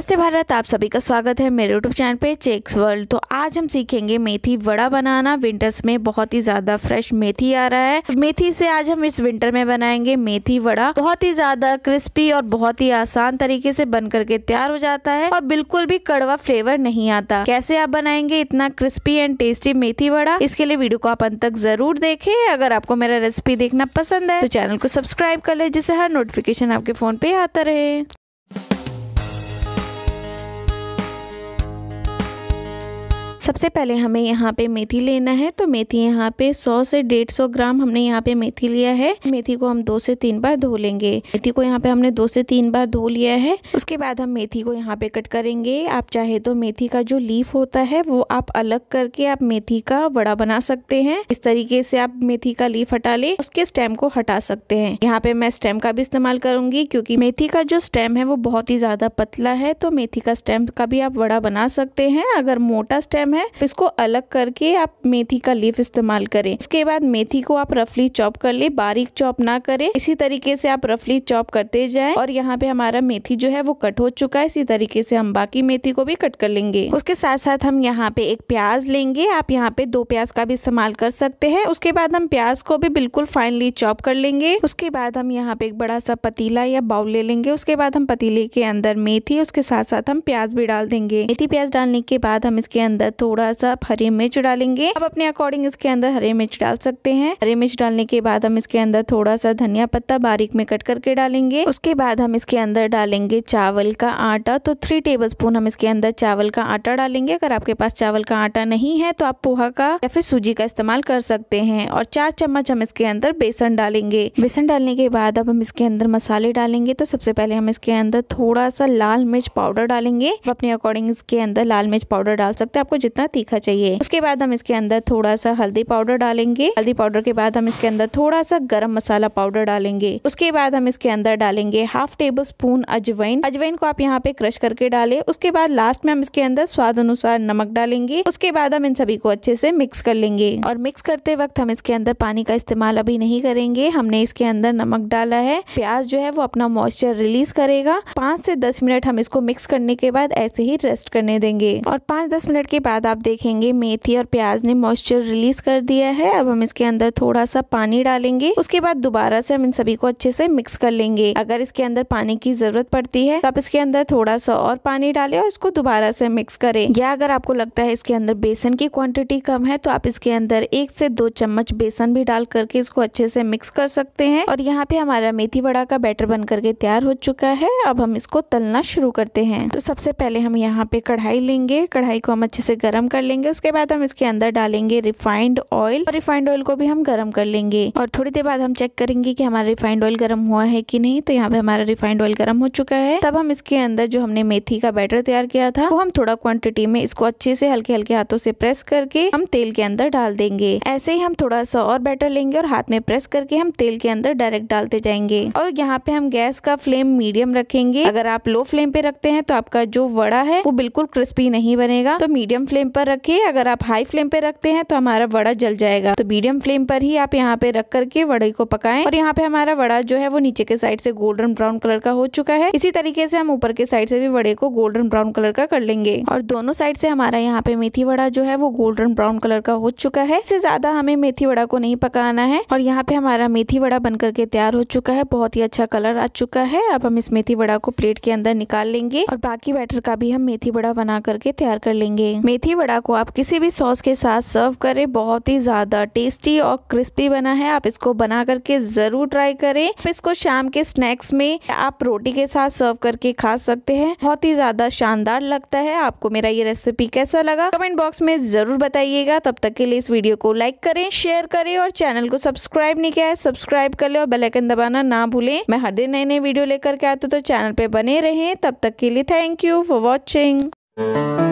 नमस्ते भारत आप सभी का स्वागत है मेरे यूट्यूब चैनल पे चेक्स वर्ल्ड तो आज हम सीखेंगे मेथी वड़ा बनाना विंटर्स में बहुत ही ज़्यादा फ्रेश मेथी आ रहा है तो मेथी से आज हम इस विंटर में बनाएंगे मेथी वड़ा बहुत ही ज़्यादा क्रिस्पी और बहुत ही आसान तरीके से बन करके तैयार हो जाता है और बिल्कुल भी कड़वा फ्लेवर नहीं आता कैसे आप बनाएंगे इतना crispy and tasty methi vada इसके लिए वीडियो को आप अंत तक जरूर देखे अगर आपको मेरा रेसिपी देखना पसंद है तो चैनल को सब्सक्राइब कर ले जिससे हर नोटिफिकेशन आपके फोन पे आता रहे सबसे पहले हमें यहाँ पे मेथी लेना है तो मेथी यहाँ पे 100 से 150 ग्राम हमने यहाँ पे मेथी लिया है मेथी को हम दो से तीन बार धो लेंगे मेथी को यहाँ पे हमने दो से तीन बार धो लिया है उसके बाद हम मेथी को यहाँ पे कट करेंगे आप चाहे तो मेथी का जो लीफ होता है वो आप अलग करके आप मेथी का बड़ा बना सकते हैं इस तरीके से आप मेथी का लीफ हटा ले उसके स्टेम को हटा सकते हैं यहाँ पे मैं स्टेम का भी इस्तेमाल करूंगी क्योंकि मेथी का जो स्टेम है वो बहुत ही ज्यादा पतला है तो मेथी का स्टेम का भी आप बड़ा बना सकते हैं अगर मोटा स्टेम है है इसको अलग करके आप मेथी का लीफ इस्तेमाल करें उसके बाद मेथी को आप रफली चॉप कर ले बारीक चॉप ना करें इसी तरीके से आप रफली चॉप करते जाएं और यहाँ पे हमारा मेथी जो है वो कट हो चुका है इसी तरीके से हम बाकी मेथी को भी कट कर लेंगे उसके साथ साथ हम यहाँ पे एक प्याज लेंगे आप यहाँ पे दो प्याज का भी इस्तेमाल कर सकते हैं उसके बाद हम प्याज को भी बिल्कुल फाइनली चॉप कर लेंगे उसके बाद हम यहाँ पे एक बड़ा सा पतीला या बाउल ले लेंगे उसके बाद हम पतीले के अंदर मेथी उसके साथ साथ हम प्याज भी डाल देंगे मेथी प्याज डालने के बाद हम इसके अंदर तो थोड़ा सा हरी मिर्च डालेंगे आप अपने अकॉर्डिंग इसके अंदर हरी मिर्च डाल सकते हैं हरी मिर्च डालने के बाद हम इसके अंदर थोड़ा सा धनिया पत्ता बारीक में कट करके डालेंगे उसके बाद हम इसके अंदर डालेंगे चावल का आटा तो थ्री टेबल स्पून हम इसके अंदर चावल का आटा डालेंगे अगर आपके पास चावल का आटा नहीं है तो आप पोहा का या फिर सूजी का इस्तेमाल कर सकते हैं और चार चम्मच हम इसके अंदर बेसन डालेंगे बेसन डालने के बाद अब हम इसके अंदर मसाले डालेंगे तो सबसे पहले हम इसके अंदर थोड़ा सा लाल मिर्च पाउडर डालेंगे अपने अकॉर्डिंग इसके अंदर लाल मिर्च पाउडर डाल सकते हैं आपको जितना तीखा चाहिए उसके बाद हम इसके अंदर थोड़ा सा हल्दी पाउडर डालेंगे हल्दी पाउडर के बाद हम इसके अंदर थोड़ा सा गर्म मसाला पाउडर डालेंगे उसके बाद हम इसके अंदर डालेंगे हाफ टेबल स्पून अजवाइन अजवाइन को आप यहाँ पे क्रश करके डाले उसके बाद लास्ट में हम इसके अंदर स्वाद अनुसार नमक डालेंगे उसके बाद हम इन सभी को अच्छे से मिक्स कर लेंगे और मिक्स करते वक्त हम इसके अंदर पानी का इस्तेमाल अभी नहीं करेंगे हमने इसके अंदर नमक डाला है प्याज जो है वो अपना मॉइस्चर रिलीज करेगा पाँच से दस मिनट हम इसको मिक्स करने के बाद ऐसे ही रेस्ट करने देंगे और पाँच दस मिनट के बाद बाद आप देखेंगे मेथी और प्याज ने मॉइस्चर रिलीज कर दिया है अब हम इसके अंदर थोड़ा सा पानी डालेंगे उसके बाद दोबारा से हम इन सभी को अच्छे से मिक्स कर लेंगे अगर इसके अंदर पानी की जरूरत पड़ती है तो आप इसके अंदर थोड़ा सा और पानी डालें और इसको दोबारा से मिक्स करें या अगर आपको लगता है इसके अंदर बेसन की क्वांटिटी कम है तो आप इसके अंदर एक से दो चम्मच बेसन भी डाल करके इसको अच्छे से मिक्स कर सकते हैं और यहाँ पे हमारा मेथी वड़ा का बैटर बन करके तैयार हो चुका है अब हम इसको तलना शुरू करते हैं तो सबसे पहले हम यहाँ पे कढ़ाई लेंगे कढ़ाई को हम अच्छे से गर्म गर्म कर लेंगे उसके बाद हम इसके अंदर डालेंगे रिफाइंड ऑयल और रिफाइंड ऑयल को भी हम गर्म कर लेंगे और थोड़ी देर बाद हम चेक करेंगे कि हमारा रिफाइंड ऑयल गर्म हुआ है कि नहीं तो यहाँ पे हमारा रिफाइंड ऑयल गर्म हो चुका है तब हम इसके अंदर जो हमने मेथी का बैटर तैयार किया था वो हम थोड़ा क्वांटिटी में इसको अच्छे से हल्के हल्के हाथों से प्रेस करके हम तेल के अंदर डाल देंगे ऐसे ही हम थोड़ा सा और बैटर लेंगे और हाथ में प्रेस करके हम तेल के अंदर डायरेक्ट डालते जाएंगे और यहाँ पे हम गैस का फ्लेम मीडियम रखेंगे अगर आप लो फ्लेम पे रखते हैं तो आपका जो वड़ा है वो बिल्कुल क्रिस्पी नहीं बनेगा तो मीडियम फ्लेम फ्लेम पर रखिए अगर आप हाई फ्लेम पर रखते हैं तो हमारा वड़ा जल जाएगा तो मीडियम फ्लेम पर ही आप यहाँ पे रख करके वड़े को पकाएं और यहाँ पे हमारा वड़ा जो है वो नीचे के साइड से गोल्डन ब्राउन कलर का हो चुका है इसी तरीके से हम ऊपर के साइड से भी वड़े को गोल्डन ब्राउन कलर का कर लेंगे और दोनों साइड से हमारा यहाँ पे मेथी वड़ा जो है वो गोल्डन ब्राउन कलर का हो चुका है इससे ज्यादा हमें मेथी वड़ा को नहीं पकाना है और यहाँ पे हमारा मेथी वड़ा बन करके तैयार हो चुका है बहुत ही अच्छा कलर आ चुका है अब हम इस मेथी वड़ा को प्लेट के अंदर निकाल लेंगे और बाकी बैटर का भी हम मेथी वड़ा बना करके तैयार कर लेंगे मेथी मेथी वड़ा को आप किसी भी सॉस के साथ सर्व करें बहुत ही ज़्यादा टेस्टी और क्रिस्पी बना है आप इसको बना करके ज़रूर ट्राई करें इसको शाम के स्नैक्स में आप रोटी के साथ सर्व करके खा सकते हैं बहुत ही ज़्यादा शानदार लगता है आपको मेरा ये रेसिपी कैसा लगा कमेंट बॉक्स में ज़रूर बताइएगा तब तक के लिए इस वीडियो को लाइक करें शेयर करें और चैनल को सब्सक्राइब नहीं किया है सब्सक्राइब कर ले और बेलाइकन दबाना ना भूलें मैं हर दिन नए नए वीडियो लेकर के आती हूँ तो चैनल पर बने रहें तब तक के लिए थैंक यू फॉर वॉचिंग